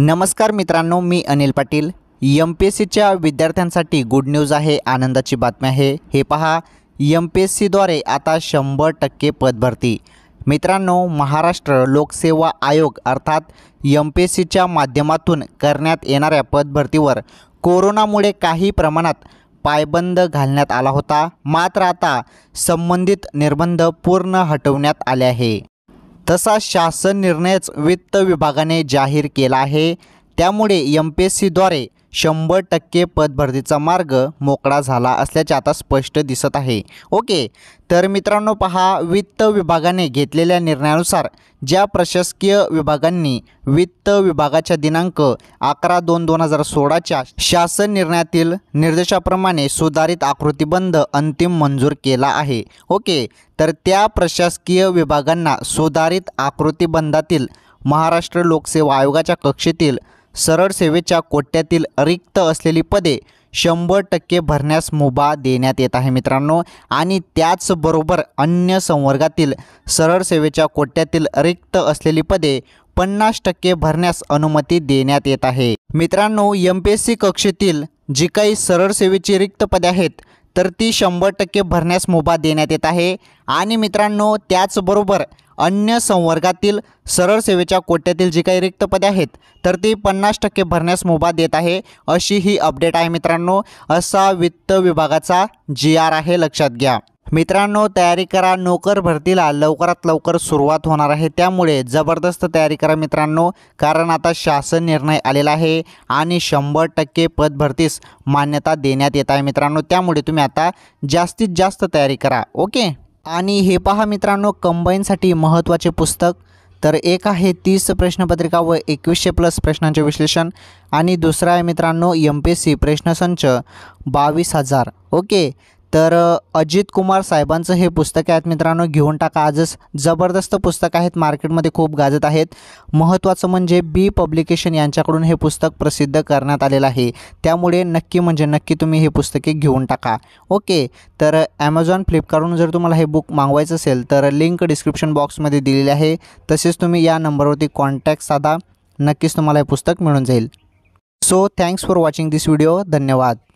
नमस्कार मित्रांनो मी Anil Patil M P S सीच्या विद्यार्थ्यांसाठी गुड न्यूज आहे आनंदाची बातमी आहे हे पहा एम पी एस सीद्वारे आता शंभर टक्के पदभरती मित्रांनो महाराष्ट्र लोकसेवा आयोग अर्थात एम पी एस सीच्या माध्यमातून करण्यात येणाऱ्या पदभरतीवर कोरोनामुळे काही प्रमाणात पायबंद घालण्यात आला होता मात्र आता संबंधित निर्बंध पूर्ण हटवण्यात आले आहे तसा शासन निर्णयच वित्त विभागाने जाहीर केला आहे त्यामुळे एम पी एस सीद्वारे शंभर टक्के पदभरतीचा मार्ग मोकळा झाला असल्याचे आता स्पष्ट दिसत आहे ओके तर मित्रांनो पहा वित्त विभागाने घेतलेल्या निर्णयानुसार ज्या प्रशासकीय विभागांनी वित्त विभागाच्या दिनांक अकरा दोन दोन हजार सोळाच्या शासन निर्णयातील निर्देशाप्रमाणे सुधारित आकृतीबंध अंतिम मंजूर केला आहे ओके तर त्या प्रशासकीय विभागांना सुधारित आकृतीबंधातील महाराष्ट्र लोकसेवा आयोगाच्या कक्षेतील सरळ सेवेच्या कोट्यातील रिक्त असलेली पदे शंभर टक्के भरण्यास मुभा देण्यात येत आहे मित्रांनो आणि त्याचबरोबर अन्य संवर्गातील सरळ सेवेच्या कोट्यातील रिक्त असलेली पदे पन्नास टक्के भरण्यास अनुमती देण्यात येत आहे मित्रांनो एम पी एस सी कक्षेतील जी काही सरळ सेवेची रिक्त पदे आहेत तर ती शंभर टक्के भरण्यास मुभा देण्यात येत आहे आणि मित्रांनो त्याचबरोबर अन्य संवर्गातील सरळ सेवेच्या कोट्यातील जी काही रिक्त पदे आहेत तर ती पन्नास टक्के भरण्यास मुभा देत आहे अशी ही अपडेट आहे मित्रांनो असा वित्त विभागाचा जी आर आहे लक्षात घ्या मित्रांनो तयारी करा नोकर भरतीला लवकरात लवकर सुरुवात होणार आहे त्यामुळे जबरदस्त तयारी करा मित्रांनो कारण आता शासन निर्णय आलेला आहे आणि शंभर टक्के पदभरतीस मान्यता देण्यात येत आहे मित्रांनो त्यामुळे तुम्ही आता जास्तीत जास्त तयारी करा ओके आणि हे पहा मित्रांनो कंबाईनसाठी महत्त्वाचे पुस्तक तर एक आहे तीस प्रश्नपत्रिका व एकवीसशे प्लस प्रश्नांचे विश्लेषण आणि दुसरा आहे मित्रांनो एम पी एस सी प्रश्नसंच बावीस हजार ओके तर अजित कुमार साहेबांचं हे पुस्तक आहेत मित्रांनो घेऊन टाका आजच जबरदस्त पुस्तक आहेत मार्केटमध्ये खूप गाजत आहेत महत्त्वाचं म्हणजे बी पब्लिकेशन यांच्याकडून हे पुस्तक प्रसिद्ध करण्यात आलेलं आहे त्यामुळे नक्की म्हणजे नक्की तुम्ही हे पुस्तके घेऊन टाका ओके तर ॲमेझॉन फ्लिपकार्टून जर तुम्हाला हे बुक मागवायचं असेल तर लिंक डिस्क्रिप्शन बॉक्समध्ये दिलेली आहे तसेच तुम्ही या नंबरवरती कॉन्टॅक्ट साधा नक्कीच तुम्हाला हे पुस्तक मिळून जाईल so thanks for watching this video धन्यवाद